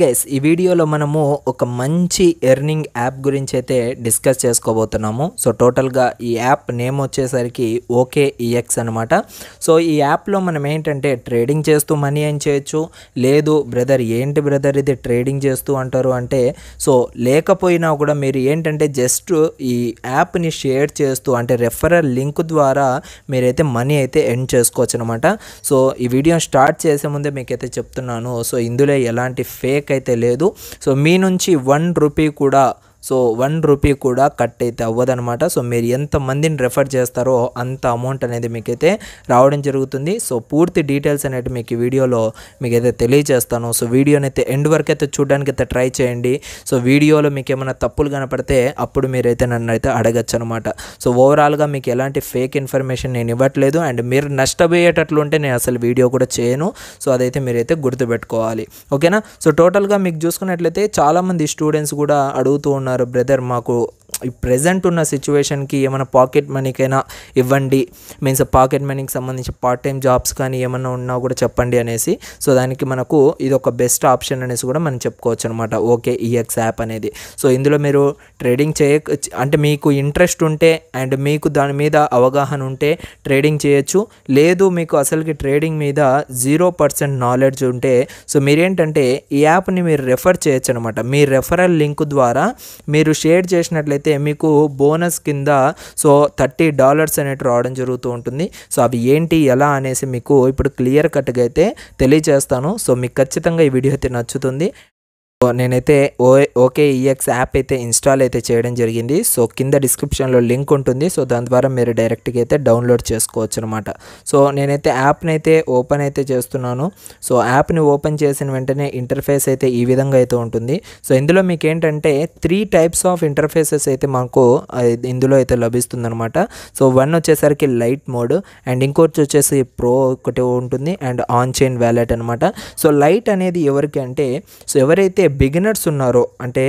guys ఈ వీడియోలో మనము ఒక మంచి ఎర్నింగ్ యాప్ గురించి అయితే డిస్కస్ చేసుకోబోతున్నాము సో టోటల్గా ఈ యాప్ నేమ్ వచ్చేసరికి ఓకే ఈఎక్స్ అనమాట సో ఈ యాప్లో మనం ఏంటంటే ట్రేడింగ్ చేస్తూ మనీ అని చేయొచ్చు లేదు బ్రదర్ ఏంటి బ్రదర్ ఇది ట్రేడింగ్ చేస్తూ అంటారు అంటే సో లేకపోయినా కూడా మీరు ఏంటంటే జస్ట్ ఈ యాప్ని షేర్ చేస్తూ అంటే రెఫరల్ లింక్ ద్వారా మీరైతే మనీ అయితే ఎండ్ చేసుకోవచ్చు అనమాట సో ఈ వీడియో స్టార్ట్ చేసే ముందే మీకైతే చెప్తున్నాను సో ఇందులో ఎలాంటి ఫేక్ బ్రేక్ అయితే లేదు సో మీ నుంచి వన్ రూపీ కూడా సో వన్ రూపీ కూడా కట్ అయితే అవ్వదనమాట సో మీరు ఎంతమందిని రెఫర్ చేస్తారో అంత అమౌంట్ అనేది మీకైతే రావడం జరుగుతుంది సో పూర్తి డీటెయిల్స్ అనేవి మీకు వీడియోలో మీకు అయితే తెలియజేస్తాను సో వీడియోని అయితే ఎండ్ వరకు అయితే చూడడానికి అయితే ట్రై చేయండి సో వీడియోలో మీకు ఏమైనా తప్పులు కనపడితే అప్పుడు మీరైతే నన్ను అయితే అడగచ్చు అనమాట సో ఓవరాల్గా మీకు ఎలాంటి ఫేక్ ఇన్ఫర్మేషన్ నేను ఇవ్వట్లేదు అండ్ మీరు నష్టపోయేటట్లు ఉంటే నేను అసలు వీడియో కూడా చేయను సో అదైతే మీరైతే గుర్తుపెట్టుకోవాలి ఓకేనా సో టోటల్గా మీకు చూసుకున్నట్లయితే చాలామంది స్టూడెంట్స్ కూడా అడుగుతూ ఉన్నారు ఉన్నారు బ్రదర్ మాకు ఈ ప్రజెంట్ ఉన్న సిచ్యువేషన్కి ఏమైనా పాకెట్ మనీకైనా ఇవ్వండి మీన్స్ పాకెట్ మనీకి సంబంధించి పార్ట్ టైం జాబ్స్ కానీ ఏమైనా ఉన్నా కూడా చెప్పండి అనేసి సో దానికి మనకు ఇది ఒక బెస్ట్ ఆప్షన్ అనేసి కూడా మనం చెప్పుకోవచ్చు అనమాట ఓకే ఈఎక్స్ యాప్ అనేది సో ఇందులో మీరు ట్రేడింగ్ చేయ అంటే మీకు ఇంట్రెస్ట్ ఉంటే అండ్ మీకు దాని మీద అవగాహన ఉంటే ట్రేడింగ్ చేయొచ్చు లేదు మీకు అసలుకి ట్రేడింగ్ మీద జీరో పర్సెంట్ నాలెడ్జ్ ఉంటే సో మీరేంటంటే ఈ యాప్ని మీరు రెఫర్ చేయొచ్చు అనమాట మీ రెఫరల్ లింక్ ద్వారా మీరు షేర్ చేసినట్లయితే అయితే మీకు బోనస్ కింద సో థర్టీ డాలర్స్ అనేటి రావడం జరుగుతూ ఉంటుంది సో అవి ఏంటి ఎలా అనేసి మీకు ఇప్పుడు క్లియర్ కట్గా అయితే తెలియజేస్తాను సో మీకు ఖచ్చితంగా ఈ వీడియో అయితే నచ్చుతుంది నేనైతే O OK X e app అయితే ఇన్స్టాల్ అయితే చేయడం జరిగింది సో కింద డిస్క్రిప్షన్లో లింక్ ఉంటుంది సో దాని ద్వారా మీరు డైరెక్ట్గా అయితే డౌన్లోడ్ చేసుకోవచ్చు అనమాట సో నేనైతే యాప్ని అయితే ఓపెన్ అయితే చేస్తున్నాను సో యాప్ని ఓపెన్ చేసిన వెంటనే ఇంటర్ఫేస్ అయితే ఈ విధంగా అయితే ఉంటుంది సో ఇందులో మీకు ఏంటంటే త్రీ టైప్స్ ఆఫ్ ఇంటర్ఫేసెస్ అయితే మాకు ఇందులో అయితే లభిస్తుందనమాట సో వన్ వచ్చేసరికి లైట్ మోడ్ అండ్ ఇంకోటి వచ్చేసి ప్రో ఒకటి ఉంటుంది అండ్ ఆన్ చైన్ వ్యాలెట్ అనమాట సో లైట్ అనేది ఎవరికి అంటే సో ఎవరైతే బిగినర్స్ ఉన్నారో అంటే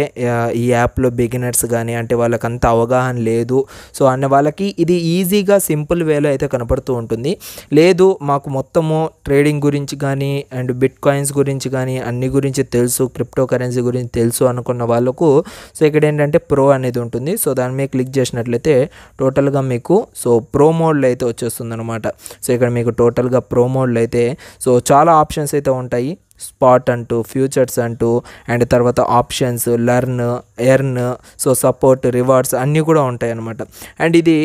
ఈ యాప్లో బిగినర్స్ కానీ అంటే వాళ్ళకి అంత అవగాహన లేదు సో అన్న వాళ్ళకి ఇది ఈజీగా సింపుల్ వేలో అయితే కనపడుతూ ఉంటుంది లేదు మాకు మొత్తము ట్రేడింగ్ గురించి కానీ అండ్ బిట్ కాయిన్స్ గురించి కానీ అన్ని గురించి తెలుసు క్రిప్టో కరెన్సీ గురించి తెలుసు అనుకున్న వాళ్ళకు సో ఇక్కడ ఏంటంటే ప్రో అనేది ఉంటుంది సో దాని మీద క్లిక్ చేసినట్లయితే టోటల్గా మీకు సో ప్రో మోడ్లు అయితే వచ్చేస్తుంది అనమాట సో ఇక్కడ మీకు టోటల్గా ప్రో మోడ్లు అయితే సో చాలా ఆప్షన్స్ అయితే ఉంటాయి స్పాట్ అంటూ ఫ్యూచర్స్ అంటూ అండ్ తర్వాత options learn earn so support rewards అన్నీ కూడా ఉంటాయి అనమాట అండ్ ఇది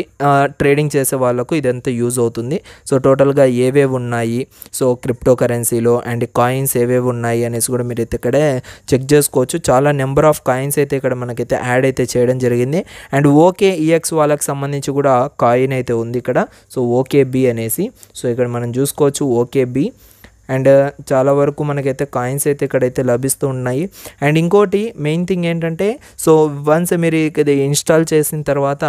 ట్రేడింగ్ చేసే వాళ్ళకు ఇదంతా యూజ్ అవుతుంది సో టోటల్గా ఏవేవి ఉన్నాయి సో క్రిప్టో కరెన్సీలో అండ్ కాయిన్స్ ఏవేవి ఉన్నాయి అనేసి కూడా మీరు అయితే ఇక్కడే చెక్ చేసుకోవచ్చు చాలా నెంబర్ ఆఫ్ కాయిన్స్ అయితే ఇక్కడ మనకైతే యాడ్ అయితే చేయడం జరిగింది అండ్ ఓకే ఈఎక్స్ వాళ్ళకి సంబంధించి కూడా కాయిన్ అయితే ఉంది ఇక్కడ సో ఓకే బి అనేసి సో ఇక్కడ మనం చూసుకోవచ్చు ఓకే బి అండ్ చాలా వరకు మనకైతే కాయిన్స్ అయితే ఇక్కడైతే లభిస్తూ ఉన్నాయి అండ్ ఇంకోటి మెయిన్ థింగ్ ఏంటంటే సో వన్స్ మీరు ఇది ఇన్స్టాల్ చేసిన తర్వాత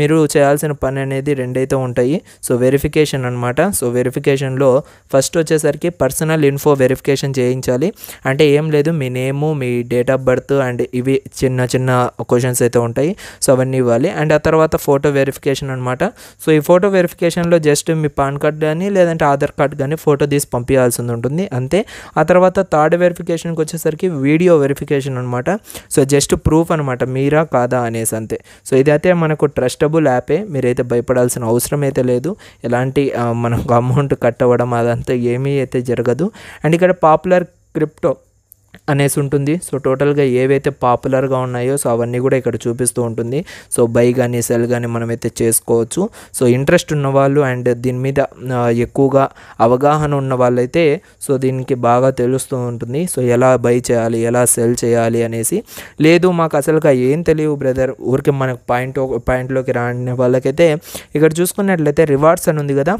మీరు చేయాల్సిన పని అనేది రెండైతే ఉంటాయి సో వెరిఫికేషన్ అనమాట సో వెరిఫికేషన్లో ఫస్ట్ వచ్చేసరికి పర్సనల్ ఇన్ఫో వెరిఫికేషన్ చేయించాలి అంటే ఏం లేదు మీ నేము మీ డేట్ ఆఫ్ బర్త్ అండ్ ఇవి చిన్న చిన్న క్వశ్చన్స్ అయితే ఉంటాయి సో అవన్నీ ఇవ్వాలి అండ్ ఆ తర్వాత ఫోటో వెరిఫికేషన్ అనమాట సో ఈ ఫోటో వెరిఫికేషన్లో జస్ట్ మీ పాన్ కార్డ్ కానీ లేదంటే ఆధార్ కార్డ్ కానీ ఫోటో తీసి పంపించాల్సి చేయాల్సింది ఉంటుంది అంతే ఆ తర్వాత థర్డ్ వెరిఫికేషన్కి వచ్చేసరికి వీడియో వెరిఫికేషన్ అనమాట సో జస్ట్ ప్రూఫ్ అనమాట మీరా కాదా అనేసి అంతే సో ఇదైతే మనకు ట్రస్టబుల్ యాపే మీరైతే భయపడాల్సిన అవసరం అయితే లేదు ఎలాంటి మనకు అమౌంట్ కట్ అవ్వడం అదంతా ఏమీ అయితే జరగదు అండ్ ఇక్కడ పాపులర్ క్రిప్టో అనేసి ఉంటుంది సో టోటల్గా ఏవైతే పాపులర్గా ఉన్నాయో సో అవన్నీ కూడా ఇక్కడ చూపిస్తూ ఉంటుంది సో బై కానీ సెల్ కానీ మనమైతే చేసుకోవచ్చు సో ఇంట్రెస్ట్ ఉన్నవాళ్ళు అండ్ దీని మీద ఎక్కువగా అవగాహన ఉన్న వాళ్ళైతే సో దీనికి బాగా తెలుస్తూ ఉంటుంది సో ఎలా బై చేయాలి ఎలా సెల్ చేయాలి అనేసి లేదు మాకు అసలుగా ఏం తెలియవు బ్రదర్ ఊరికి మనకు పాయింట్ పాయింట్లోకి రాని వాళ్ళకైతే ఇక్కడ చూసుకున్నట్లయితే రివార్డ్స్ అని ఉంది కదా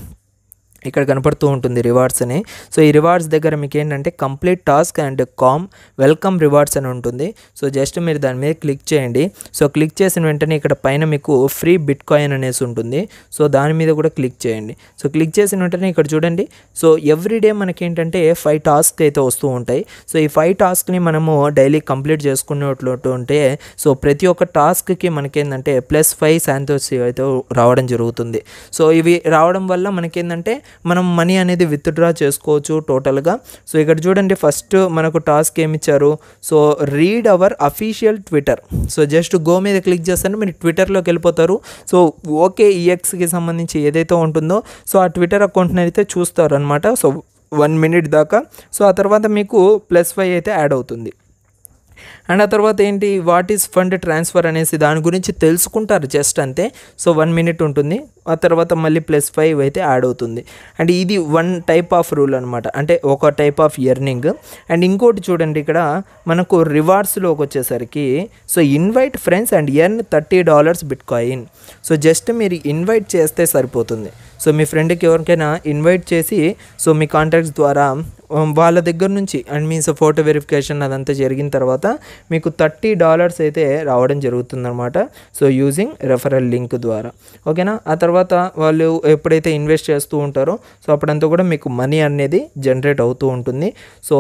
ఇక్కడ కనపడుతూ ఉంటుంది రివార్డ్స్ అని సో ఈ రివార్డ్స్ దగ్గర మీకు ఏంటంటే complete task and come welcome rewards అని ఉంటుంది సో జస్ట్ మీరు దాని మీద క్లిక్ చేయండి సో క్లిక్ చేసిన వెంటనే ఇక్కడ పైన మీకు ఫ్రీ బిట్ కాయిన్ అనేసి ఉంటుంది సో దాని మీద కూడా క్లిక్ చేయండి సో క్లిక్ చేసిన వెంటనే ఇక్కడ చూడండి సో ఎవ్రీ డే మనకేంటంటే ఫైవ్ టాస్క్ అయితే వస్తూ ఉంటాయి సో ఈ ఫైవ్ టాస్క్ని మనము డైలీ కంప్లీట్ చేసుకునేట్లు ఉంటే సో ప్రతి ఒక్క టాస్క్కి మనకేంటంటే ప్లస్ ఫైవ్ శాంతోసి అయితే రావడం జరుగుతుంది సో ఇవి రావడం వల్ల మనకేంటంటే మనం మనీ అనేది విత్డ్రా చేసుకోవచ్చు టోటల్గా సో ఇక్కడ చూడండి ఫస్ట్ మనకు టాస్క్ ఏమి ఇచ్చారు so read our official Twitter so just go మీద క్లిక్ చేస్తాను మీరు ట్విట్టర్లోకి వెళ్ళిపోతారు సో ఓకే ఈఎక్స్కి సంబంధించి ఏదైతే ఉంటుందో సో ఆ ట్విట్టర్ అకౌంట్ని అయితే చూస్తారు అనమాట సో వన్ మినిట్ దాకా సో ఆ తర్వాత మీకు ప్లస్ ఫైవ్ అయితే యాడ్ అవుతుంది అండ్ ఆ తర్వాత ఏంటి వాట్ ఈస్ ఫండ్ ట్రాన్స్ఫర్ అనేసి దాని గురించి తెలుసుకుంటారు జస్ట్ అంతే సో వన్ మినిట్ ఉంటుంది ఆ తర్వాత మళ్ళీ ప్లస్ ఫైవ్ అయితే యాడ్ అవుతుంది అండ్ ఇది వన్ టైప్ ఆఫ్ రూల్ అనమాట అంటే ఒక టైప్ ఆఫ్ ఎర్నింగ్ అండ్ ఇంకోటి చూడండి ఇక్కడ మనకు రివార్డ్స్లోకి వచ్చేసరికి so invite friends and earn thirty dollars bitcoin so just మీరు ఇన్వైట్ చేస్తే సరిపోతుంది సో మీ ఫ్రెండ్కి ఎవరికైనా ఇన్వైట్ చేసి సో మీ కాంటాక్ట్స్ ద్వారా వాళ్ళ దగ్గర నుంచి అండ్ మీన్స్ ఫోటో వెరిఫికేషన్ అదంతా జరిగిన తర్వాత మీకు థర్టీ డాలర్స్ అయితే రావడం జరుగుతుందనమాట సో యూజింగ్ రెఫరల్ లింక్ ద్వారా ఓకేనా ఆ తర్వాత వాళ్ళు ఎప్పుడైతే ఇన్వెస్ట్ చేస్తూ ఉంటారో సో అప్పుడంతా కూడా మీకు మనీ అనేది జనరేట్ అవుతూ ఉంటుంది సో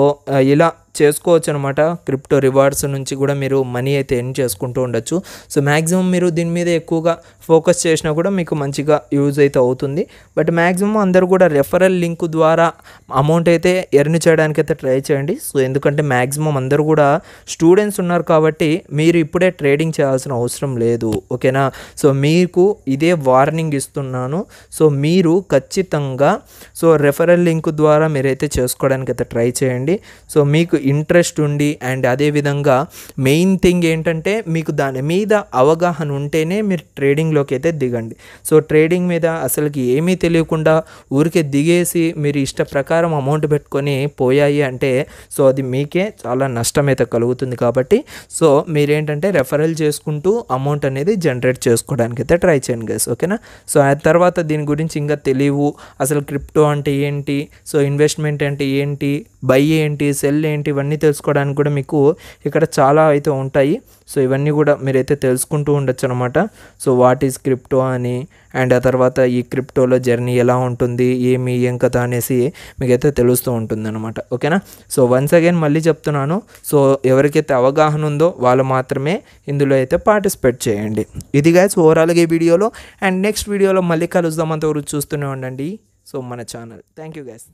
ఇలా చేసుకోవచ్చు అనమాట క్రిప్టో రివార్డ్స్ నుంచి కూడా మీరు మనీ అయితే ఎన్ చేసుకుంటూ ఉండొచ్చు సో మ్యాక్సిమం మీరు దీని మీద ఎక్కువగా ఫోకస్ చేసినా కూడా మీకు మంచిగా యూజ్ అయితే అవుతుంది బట్ మ్యాక్సిమం అందరూ కూడా రెఫరల్ లింక్ ద్వారా అమౌంట్ అయితే ఎర్న్ చేయడానికి అయితే ట్రై చేయండి సో ఎందుకంటే మ్యాక్సిమం అందరూ కూడా స్టూడెంట్స్ ఉన్నారు కాబట్టి మీరు ఇప్పుడే ట్రేడింగ్ చేయాల్సిన అవసరం లేదు ఓకేనా సో మీకు ఇదే వార్నింగ్ ఇస్తున్నాను సో మీరు ఖచ్చితంగా సో రెఫరల్ లింక్ ద్వారా మీరైతే చేసుకోవడానికి అయితే ట్రై చేయండి సో మీకు ఇంట్రెస్ట్ ఉండి అండ్ అదేవిధంగా మెయిన్ థింగ్ ఏంటంటే మీకు దాని మీద అవగాహన ఉంటేనే మీరు ట్రేడింగ్లోకి అయితే దిగండి సో ట్రేడింగ్ మీద అసలుకి ఏమీ తెలియకుండా ఊరికే దిగేసి మీరు ఇష్ట ప్రకారం అమౌంట్ పెట్టుకొని పోయాయి అంటే సో అది మీకే చాలా నష్టం అయితే కలుగుతుంది కాబట్టి సో మీరేంటంటే రెఫరల్ చేసుకుంటూ అమౌంట్ అనేది జనరేట్ చేసుకోవడానికి అయితే ట్రై చేయండి గైస్ ఓకేనా సో ఆ తర్వాత దీని గురించి ఇంకా తెలియవు అసలు క్రిప్టో అంటే ఏంటి సో ఇన్వెస్ట్మెంట్ అంటే ఏంటి బై ఏంటి సెల్ ఏంటి ఇవన్నీ తెలుసుకోవడానికి కూడా మీకు ఇక్కడ చాలా అయితే ఉంటాయి సో ఇవన్నీ కూడా మీరైతే తెలుసుకుంటూ ఉండొచ్చు అనమాట సో వాట్ ఈజ్ క్రిప్టో అని అండ్ ఆ తర్వాత ఈ క్రిప్టోలో జర్నీ ఎలా ఉంటుంది ఏమి ఏం కథ అనేసి మీకైతే తెలుస్తూ ఉంటుంది అనమాట ఓకేనా సో వన్స్ అగైన్ మళ్ళీ చెప్తున్నాను సో ఎవరికైతే అవగాహన ఉందో వాళ్ళు మాత్రమే ఇందులో అయితే పార్టిసిపేట్ చేయండి ఇది గైస్ ఓవరాల్గా ఈ వీడియోలో అండ్ నెక్స్ట్ వీడియోలో మళ్ళీ కలుద్దాం అంతవరకు చూస్తూనే ఉండండి సో మన ఛానల్ థ్యాంక్ యూ గైస్